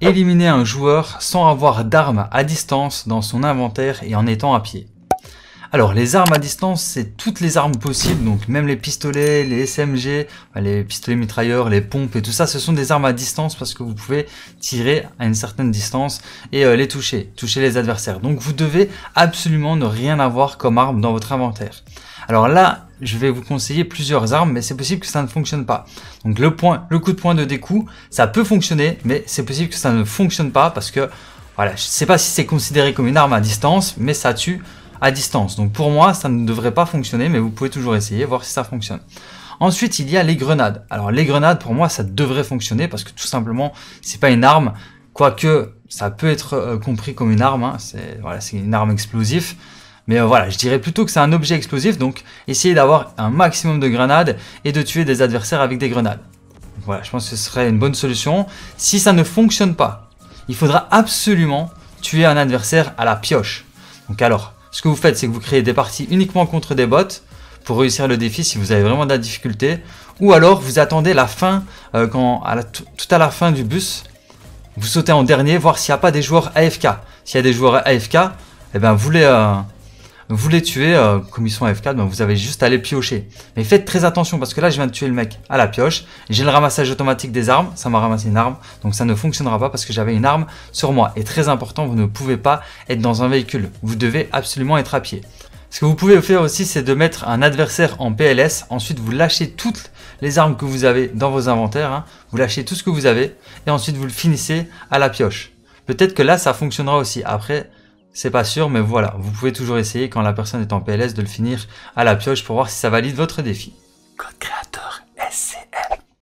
éliminer un joueur sans avoir d'armes à distance dans son inventaire et en étant à pied. Alors, les armes à distance, c'est toutes les armes possibles, donc même les pistolets, les SMG, les pistolets mitrailleurs, les pompes et tout ça, ce sont des armes à distance parce que vous pouvez tirer à une certaine distance et euh, les toucher, toucher les adversaires. Donc, vous devez absolument ne rien avoir comme arme dans votre inventaire. Alors là, je vais vous conseiller plusieurs armes, mais c'est possible que ça ne fonctionne pas. Donc le, point, le coup de poing de découp, ça peut fonctionner, mais c'est possible que ça ne fonctionne pas parce que, voilà, je sais pas si c'est considéré comme une arme à distance, mais ça tue distance. Donc pour moi, ça ne devrait pas fonctionner, mais vous pouvez toujours essayer, voir si ça fonctionne. Ensuite, il y a les grenades. Alors les grenades, pour moi, ça devrait fonctionner parce que tout simplement, c'est pas une arme, quoique ça peut être euh, compris comme une arme. Hein. C'est voilà, c'est une arme explosive. Mais euh, voilà, je dirais plutôt que c'est un objet explosif, donc essayez d'avoir un maximum de grenades et de tuer des adversaires avec des grenades. voilà, je pense que ce serait une bonne solution. Si ça ne fonctionne pas, il faudra absolument tuer un adversaire à la pioche. Donc alors, ce que vous faites, c'est que vous créez des parties uniquement contre des bots pour réussir le défi si vous avez vraiment de la difficulté. Ou alors, vous attendez la fin, euh, quand, à tout à la fin du bus, vous sautez en dernier, voir s'il n'y a pas des joueurs AFK. S'il y a des joueurs AFK, eh ben, vous les, euh, vous les tuez, comme ils sont vous avez juste à les piocher. Mais faites très attention parce que là je viens de tuer le mec à la pioche. J'ai le ramassage automatique des armes, ça m'a ramassé une arme. Donc ça ne fonctionnera pas parce que j'avais une arme sur moi. Et très important, vous ne pouvez pas être dans un véhicule. Vous devez absolument être à pied. Ce que vous pouvez faire aussi, c'est de mettre un adversaire en PLS. Ensuite, vous lâchez toutes les armes que vous avez dans vos inventaires. Hein. Vous lâchez tout ce que vous avez. Et ensuite, vous le finissez à la pioche. Peut-être que là, ça fonctionnera aussi. Après, c'est pas sûr, mais voilà, vous pouvez toujours essayer quand la personne est en PLS de le finir à la pioche pour voir si ça valide votre défi.